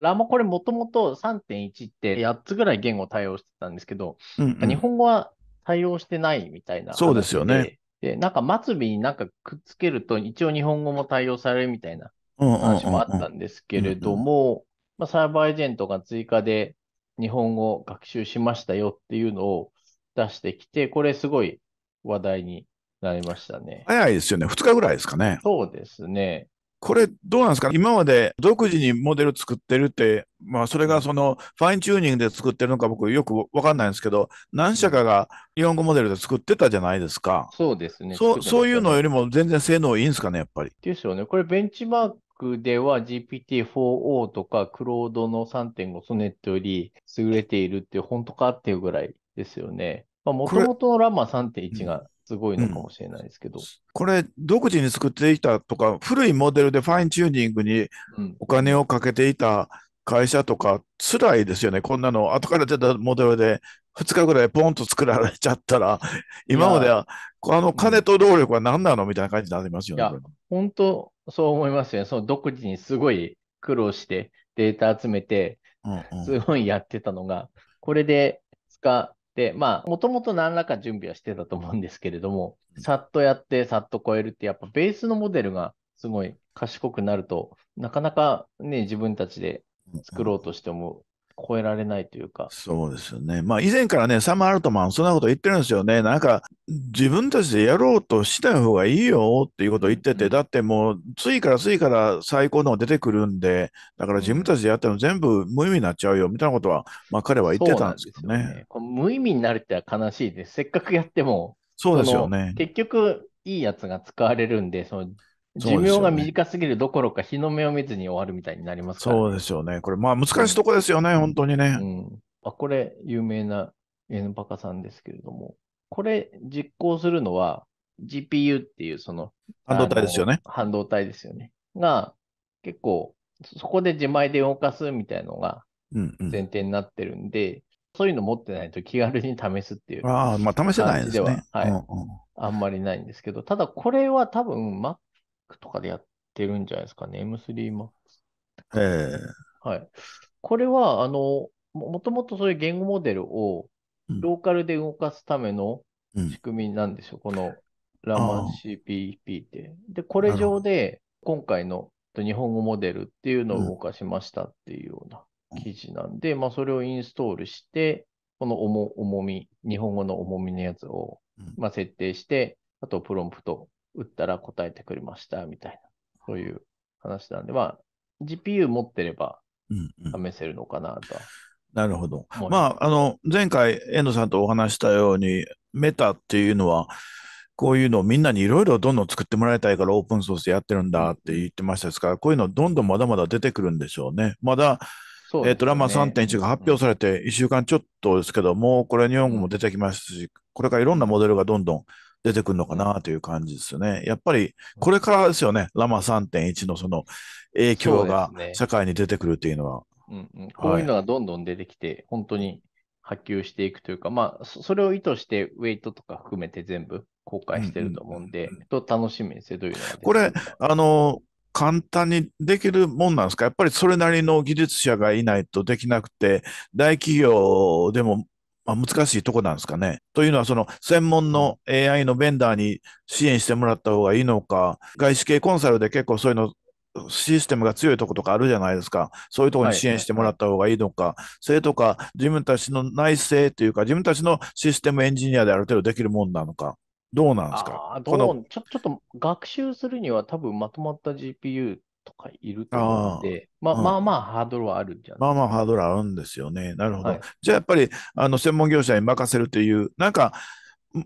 ラモこれもともと3.1って8つぐらい言語対応してたんですけど、うんうん、日本語は対応してないみたいな。そうですよね。で、なんか末尾になんかくっつけると一応日本語も対応されるみたいな話もあったんですけれども、サーバーエージェントが追加で日本語学習しましたよっていうのを出してきて、これすごい話題になりましたね。早いですよね。2日ぐらいですかね。そうですね。これどうなんですか今まで独自にモデル作ってるって、まあそれがそのファインチューニングで作ってるのか僕よくわかんないんですけど、何社かが日本語モデルで作ってたじゃないですか。そうですね。そうそういうのよりも全然性能いいんですかね、やっぱり。ですよね。これベンチマークでは GPT-4o とかクロードの3.5ソネットより優れているって本当かっていうぐらいですよね。まあ、もともとのラマ3.1がすごいのかもしれないですけど。うん、これ、独自に作っていたとか、古いモデルでファインチューニングにお金をかけていた会社とか、辛いですよね。こんなの、後から出たモデルで、2日ぐらいポンと作られちゃったら、今までは、あの、金と労力は何なのみたいな感じになりますよね。いや、本当、そう思いますよね。その独自にすごい苦労して、データ集めて、すごいやってたのが、うんうん、これで2日、、まあ、もともと何らか準備はしてたと思うんですけれども、さっとやって、さっと超えるって、やっぱベースのモデルがすごい賢くなると、なかなかね、自分たちで作ろうとしても超えられないというか。そうですよね。まあ以前からね、サム・アルトマン、そんなこと言ってるんですよね。なんか、自分たちでやろうとしない方がいいよっていうことを言ってて、うん、だってもう、ついからついから最高の出てくるんで、だから自分たちでやっても全部無意味になっちゃうよみたいなことは、まあ彼は言ってたんですけどね。ね無意味になるっては悲しいです。せっかくやっても。そうですよね。結局、いいやつが使われるんで、その寿命が短すぎるどころか、日の目を見ずに終わるみたいになりますから、ね、そうですよね。これ、まあ難しいとこですよね、うん、本当にね。うん、あこれ、有名な N パカさんですけれども、これ実行するのは GPU っていうその半導体ですよね。半導体ですよね。が、結構、そこで自前で動かすみたいのが前提になってるんで、うんうん、そういうの持ってないと気軽に試すっていう。ああ、まあ試せないですね。は、はい、うんうん、あんまりないんですけど、ただこれは多分 Mac クとかでやってるんじゃないですかね。M3Max。ええー、はい。これは、あの、もともとそういう言語モデルをローカルで動かすための仕組みなんですよ。うん、このラマ CPP って。で、これ上で今回の日本語モデルっていうのを動かしましたっていうような記事なんで、うん、まあそれをインストールして、この重み、日本語の重みのやつを、まあ設定して、あとプロンプト打ったら答えてくれましたみたいな、そういう話なんで、まあ、GPU 持ってれば試せるのかなと、うんうん。なるほど。まあ、あの、前回、遠藤さんとお話したように、メタっていうのは、こういうのをみんなにいろいろどんどん作ってもらいたいからオープンソースでやってるんだって言ってましたですから、こういうのどんどんまだまだ出てくるんでしょうね。まだ、ね、えっ、と、ラマ3.1が発表されて1週間ちょっとですけども、これ日本語も出てきますし、これからいろんなモデルがどんどん出てくるのかなという感じですよね。やっぱりこれからですよね、ラマ3.1のその影響が社会に出てくるというのは。うね、うんうん、こういうのがどんどん出てきて、本当に波及していくというか、まあ、それを意図して、ウェイトとか含めて全部公開してると思うんで、うんうん、と楽しみですどういうのこれ、あの、簡単にできるもんなんですかやっぱりそれなりの技術者がいないとできなくて、大企業でもまあ、難しいとこなんですかね。というのは、その専門の AI のベンダーに支援してもらった方がいいのか、外資系コンサルで結構そういうのシステムが強いとことかあるじゃないですか。そういうところに支援してもらった方がいいのか、はい、それとか、自分たちの内政というか、自分たちのシステムエンジニアである程度できるもんなのか。どうなんですかあどうちょちょっと学習するには多分まとまった GPU とかいると思うので、まあ、まあまあハードルはあるんじゃないまあまあハードルあるんですよね。なるほど。はい、じゃあやっぱりあの専門業者に任せるという、なんか、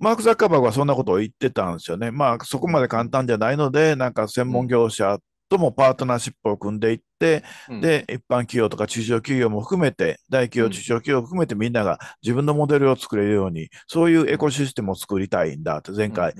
マーク・ザッカーバーグはそんなことを言ってたんですよね。まあそこまで簡単じゃないので、なんか専門業者ともパートナーシップを組んでいって、うん、で、一般企業とか中小企業も含めて、大企業、中小企業を含めてみんなが自分のモデルを作れるように、そういうエコシステムを作りたいんだと、前回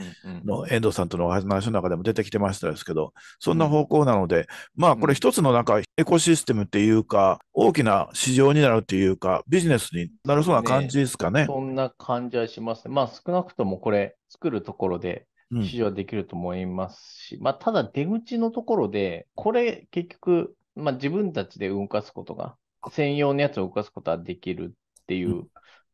の遠藤さんとのお話の中でも出てきてましたですけど、そんな方向なので、まあこれ一つのなんかエコシステムっていうか、大きな市場になるっていうか、ビジネスになるそうな感じですかね。ねそんな感じはしますね。まあ少なくともこれ作るところで指示はできると思いますし、うん、まあ、ただ出口のところで、これ結局、まあ、自分たちで動かすことが、専用のやつを動かすことはできるっていう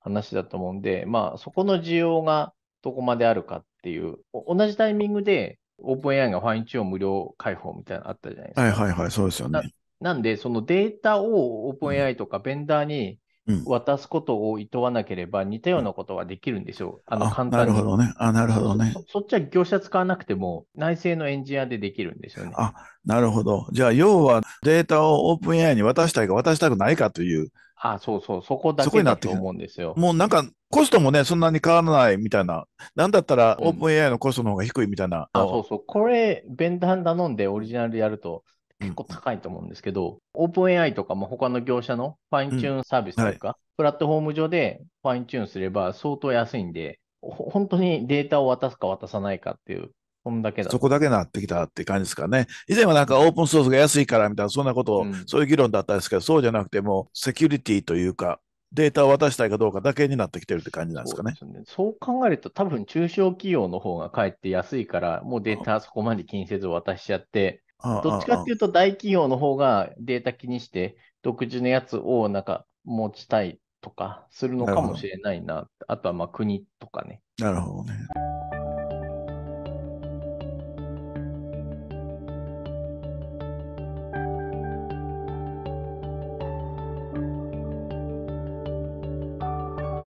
話だと思うんで、うん、まあ、そこの需要がどこまであるかっていう、同じタイミングで、オープン AI がファインチューン無料開放みたいなのあったじゃないですか。はいはいはい、そうですよね。なんで、そのデータを OpenAI とかベンダーに渡すことを厭わなければ似たようなことはできるんですよ。うん、あの簡単に。なるほどね。あなるほどねそ。そっちは業者使わなくても内製のエンジニアでできるんですよね。あなるほど。じゃあ要はデータをオープン AI に渡したいか渡したくないかという。ああそうそう、そこだけだと思うんですよ。もうなんかコストもね、そんなに変わらないみたいな。なんだったらオープン AI のコストの方が低いみたいな。うん、あそうそう。これ、ベンダーに頼んでオリジナルでやると結構高いと思うんですけど、オープン AI とかも他の業者のファインチューンサービスとか、うんはい、プラットフォーム上でファインチューンすれば相当安いんで、本当にデータを渡すか渡さないかっていうそんだけだそこだけなってきたって感じですかね。以前はなんかオープンソースが安いからみたいな、そんなことを、うん、そういう議論だったんですけど、そうじゃなくても、セキュリティというか、データを渡したいかどうかだけになってきてるって感じなんですかね。そうねそう考えると、多分中小企業の方がかえって安いから、もうデータそこまで気にせず渡しちゃって、どっちかっていうと大企業の方がデータ気にして、独自のやつをなんか持ちたいとかするのかもしれないな。なあとはまあ国とかね。なるほどね。